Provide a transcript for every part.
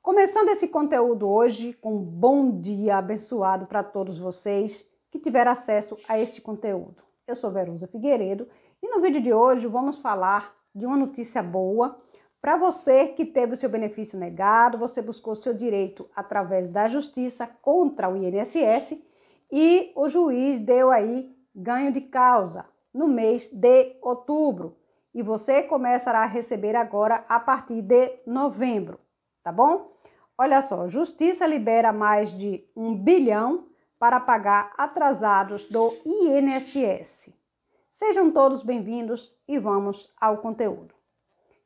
Começando esse conteúdo hoje com um bom dia abençoado para todos vocês que tiveram acesso a este conteúdo. Eu sou Verusa Figueiredo e no vídeo de hoje vamos falar de uma notícia boa para você que teve o seu benefício negado, você buscou seu direito através da justiça contra o INSS e o juiz deu aí ganho de causa no mês de outubro e você começará a receber agora a partir de novembro, tá bom? Olha só, Justiça libera mais de um bilhão para pagar atrasados do INSS. Sejam todos bem-vindos e vamos ao conteúdo.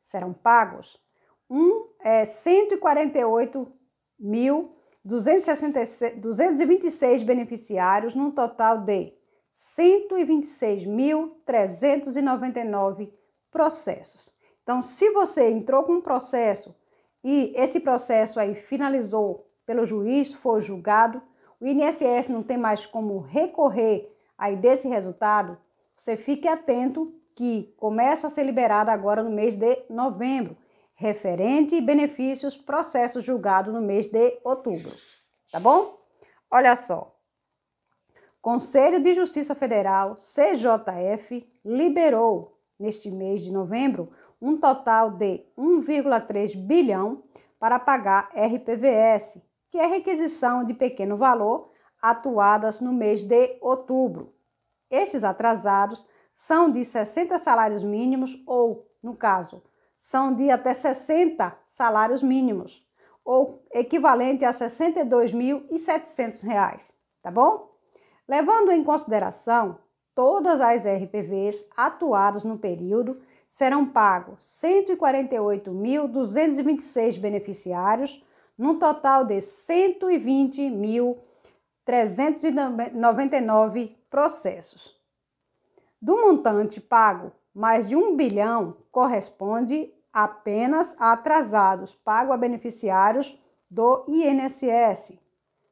Serão pagos um, é, 148 mil 226 beneficiários, num total de 126.399 processos. Então, se você entrou com um processo e esse processo aí finalizou pelo juiz, foi julgado, o INSS não tem mais como recorrer aí desse resultado, você fique atento que começa a ser liberado agora no mês de novembro referente e benefícios, processo julgado no mês de outubro. Tá bom? Olha só. Conselho de Justiça Federal, CJF, liberou neste mês de novembro um total de 1,3 bilhão para pagar RPVS, que é requisição de pequeno valor atuadas no mês de outubro. Estes atrasados são de 60 salários mínimos ou, no caso, são de até 60 salários mínimos, ou equivalente a R$ 62.700, tá bom? Levando em consideração todas as RPVs atuadas no período, serão pagos 148.226 beneficiários, num total de 120.399 processos. Do montante pago mais de um bilhão corresponde apenas a atrasados pago a beneficiários do INSS.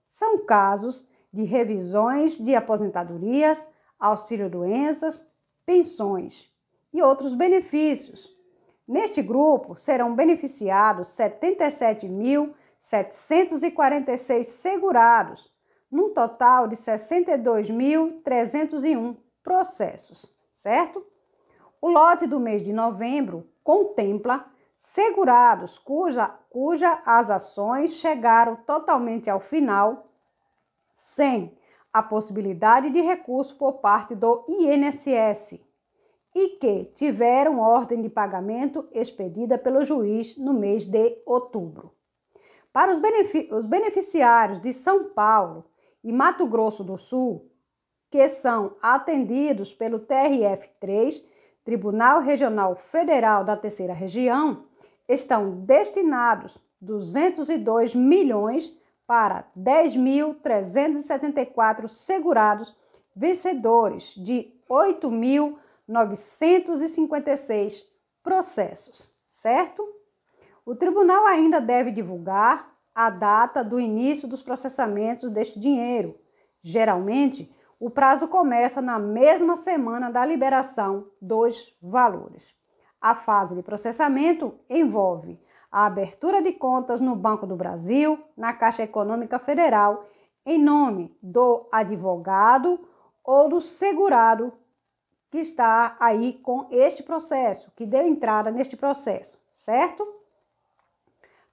São casos de revisões de aposentadorias, auxílio-doenças, pensões e outros benefícios. Neste grupo serão beneficiados 77.746 segurados, num total de 62.301 processos, certo? O lote do mês de novembro contempla segurados cuja, cuja as ações chegaram totalmente ao final, sem a possibilidade de recurso por parte do INSS e que tiveram ordem de pagamento expedida pelo juiz no mês de outubro. Para os, benefic os beneficiários de São Paulo e Mato Grosso do Sul, que são atendidos pelo TRF 3, Tribunal Regional Federal da Terceira Região, estão destinados 202 milhões para 10.374 segurados vencedores de 8.956 processos, certo? O tribunal ainda deve divulgar a data do início dos processamentos deste dinheiro, geralmente o prazo começa na mesma semana da liberação dos valores. A fase de processamento envolve a abertura de contas no Banco do Brasil, na Caixa Econômica Federal, em nome do advogado ou do segurado que está aí com este processo, que deu entrada neste processo, certo?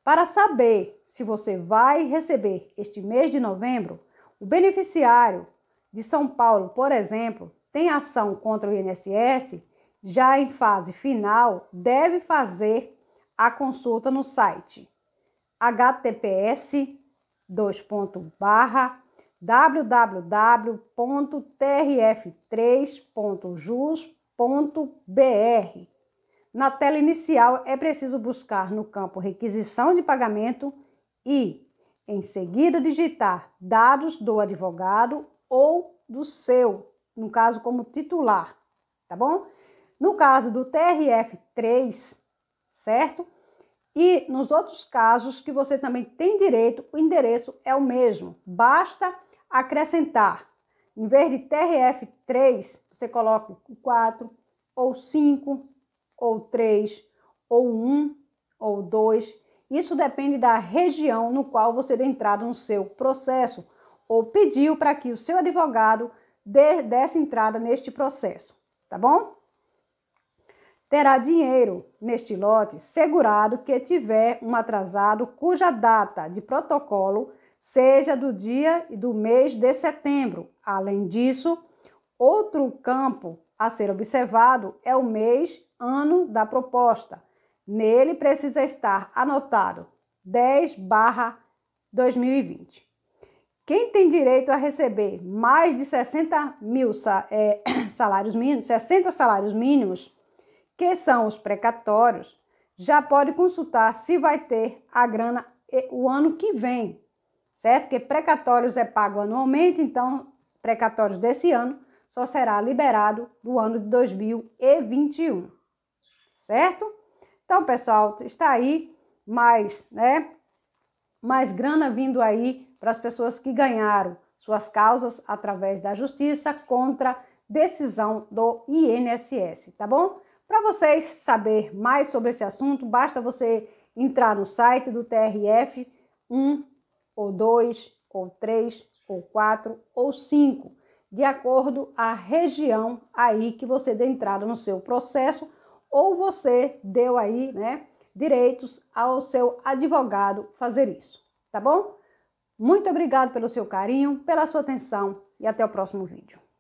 Para saber se você vai receber este mês de novembro, o beneficiário de São Paulo, por exemplo, tem ação contra o INSS, já em fase final, deve fazer a consulta no site https www.trf3.jus.br. Na tela inicial é preciso buscar no campo requisição de pagamento e em seguida digitar dados do advogado ou do seu, no caso como titular, tá bom? No caso do TRF 3, certo? E nos outros casos que você também tem direito, o endereço é o mesmo. Basta acrescentar. Em vez de TRF 3, você coloca o 4, ou 5, ou 3, ou 1, ou 2. Isso depende da região no qual você der entrada no seu processo ou pediu para que o seu advogado dê, desse entrada neste processo, tá bom? Terá dinheiro neste lote segurado que tiver um atrasado cuja data de protocolo seja do dia e do mês de setembro. Além disso, outro campo a ser observado é o mês, ano da proposta. Nele precisa estar anotado 10/2020. Quem tem direito a receber mais de 60 mil é, salários mínimos, 60 salários mínimos, que são os precatórios, já pode consultar se vai ter a grana eh, o ano que vem, certo? Porque precatórios é pago anualmente, então precatórios desse ano só será liberado do ano de 2021, certo? Então, pessoal, está aí mais, né? Mais grana vindo aí para as pessoas que ganharam suas causas através da justiça contra decisão do INSS, tá bom? Para vocês saber mais sobre esse assunto, basta você entrar no site do TRF 1 ou 2 ou 3 ou 4 ou 5, de acordo a região aí que você deu entrada no seu processo ou você deu aí, né, direitos ao seu advogado fazer isso, tá bom? Muito obrigado pelo seu carinho, pela sua atenção e até o próximo vídeo.